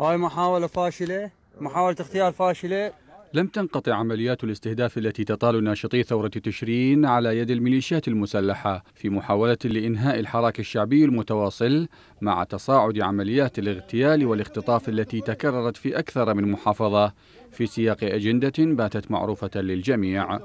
هاي محاولة فاشلة محاولة اغتيال فاشلة لم تنقطع عمليات الاستهداف التي تطال ناشطي ثورة تشرين على يد الميليشيات المسلحة في محاولة لإنهاء الحراك الشعبي المتواصل مع تصاعد عمليات الاغتيال والاختطاف التي تكررت في أكثر من محافظة في سياق أجندة باتت معروفة للجميع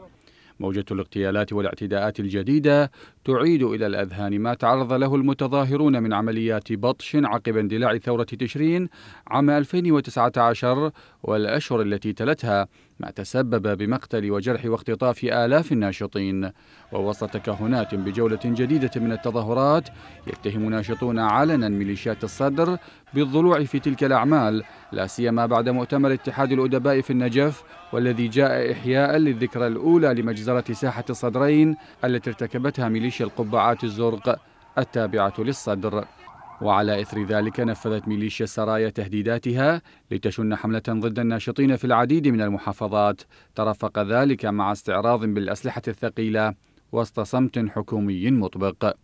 موجة الاغتيالات والاعتداءات الجديدة تعيد إلى الأذهان ما تعرض له المتظاهرون من عمليات بطش عقب اندلاع ثورة تشرين عام 2019 والأشهر التي تلتها ما تسبب بمقتل وجرح واختطاف آلاف الناشطين ووسط تكهنات بجولة جديدة من التظاهرات يتهم ناشطون علنا ميليشيات الصدر بالضلوع في تلك الأعمال لا سيما بعد مؤتمر اتحاد الأدباء في النجف والذي جاء إحياء للذكرى الأولى لمجزرة ساحة الصدرين التي ارتكبتها ميليشيا القبعات الزرق التابعة للصدر وعلى إثر ذلك نفذت ميليشيا السرايا تهديداتها لتشن حملة ضد الناشطين في العديد من المحافظات ترفق ذلك مع استعراض بالأسلحة الثقيلة وسط صمت حكومي مطبق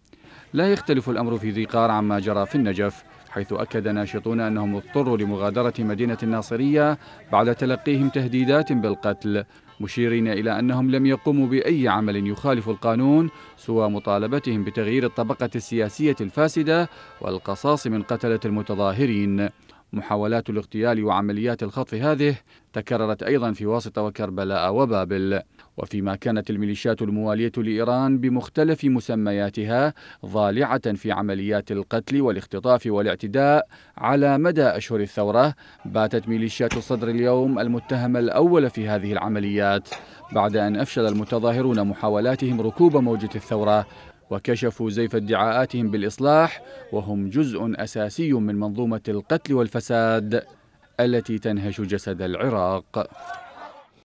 لا يختلف الأمر في ذي قار عما جرى في النجف حيث أكد ناشطون أنهم اضطروا لمغادرة مدينة الناصرية بعد تلقيهم تهديدات بالقتل مشيرين إلى أنهم لم يقوموا بأي عمل يخالف القانون سوى مطالبتهم بتغيير الطبقة السياسية الفاسدة والقصاص من قتلة المتظاهرين محاولات الاغتيال وعمليات الخطف هذه تكررت أيضا في واسطة وكربلاء وبابل وفيما كانت الميليشيات الموالية لإيران بمختلف مسمياتها ضالعة في عمليات القتل والاختطاف والاعتداء على مدى أشهر الثورة باتت ميليشيات الصدر اليوم المتهم الأول في هذه العمليات بعد أن أفشل المتظاهرون محاولاتهم ركوب موجة الثورة وكشفوا زيف ادعاءاتهم بالإصلاح وهم جزء أساسي من منظومة القتل والفساد التي تنهش جسد العراق